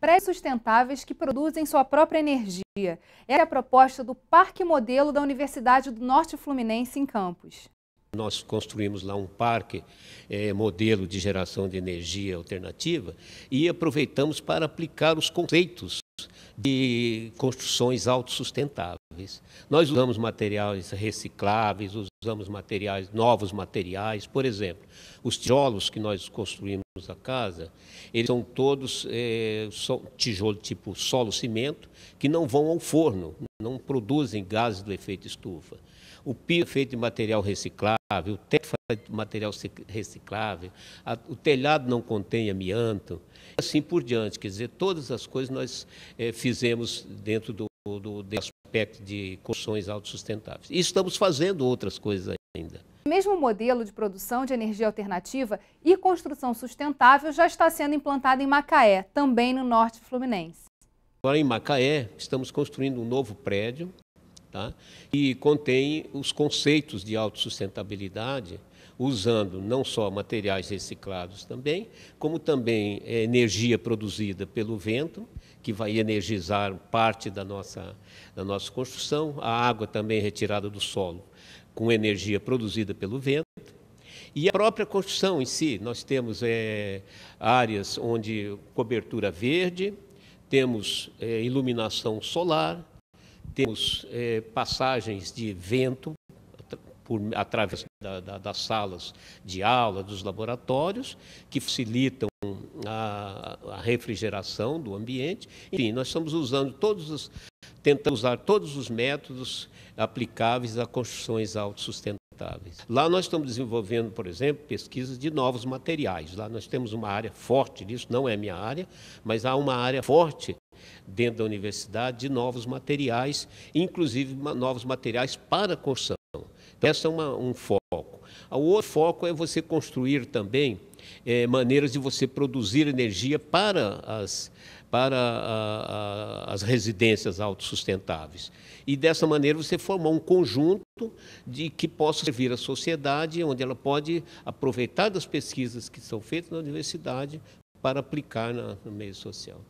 pré-sustentáveis que produzem sua própria energia. Essa é a proposta do Parque Modelo da Universidade do Norte Fluminense em Campos. Nós construímos lá um parque é, modelo de geração de energia alternativa e aproveitamos para aplicar os conceitos de construções autossustentáveis. Nós usamos materiais recicláveis, usamos materiais, novos materiais. Por exemplo, os tijolos que nós construímos a casa, eles são todos é, tijolo tipo solo cimento, que não vão ao forno, produzem gases do efeito estufa. O é feito de material reciclável, o teto é feito de material reciclável, a, o telhado não contém amianto, assim por diante. Quer dizer, todas as coisas nós é, fizemos dentro do, do, do aspecto de construções autossustentáveis. E estamos fazendo outras coisas ainda. Mesmo modelo de produção de energia alternativa e construção sustentável já está sendo implantado em Macaé, também no norte fluminense. Agora, em Macaé, estamos construindo um novo prédio tá? que contém os conceitos de autossustentabilidade, usando não só materiais reciclados também, como também é, energia produzida pelo vento, que vai energizar parte da nossa, da nossa construção, a água também retirada do solo com energia produzida pelo vento. E a própria construção em si, nós temos é, áreas onde cobertura verde, temos é, iluminação solar, temos é, passagens de vento por, através da, da, das salas de aula, dos laboratórios, que facilitam a, a, refrigeração do ambiente. Enfim, nós estamos usando todos os, tentando usar todos os métodos aplicáveis a construções autossustentáveis sustentáveis. Lá nós estamos desenvolvendo, por exemplo, pesquisas de novos materiais. Lá nós temos uma área forte disso, não é minha área, mas há uma área forte dentro da universidade de novos materiais, inclusive novos materiais para construção. Então, essa é uma, um foco. O outro foco é você construir também é, maneiras de você produzir energia para as, para a, a, as residências autossustentáveis. E dessa maneira você formar um conjunto de que possa servir à sociedade, onde ela pode aproveitar das pesquisas que são feitas na universidade para aplicar na, no meio social.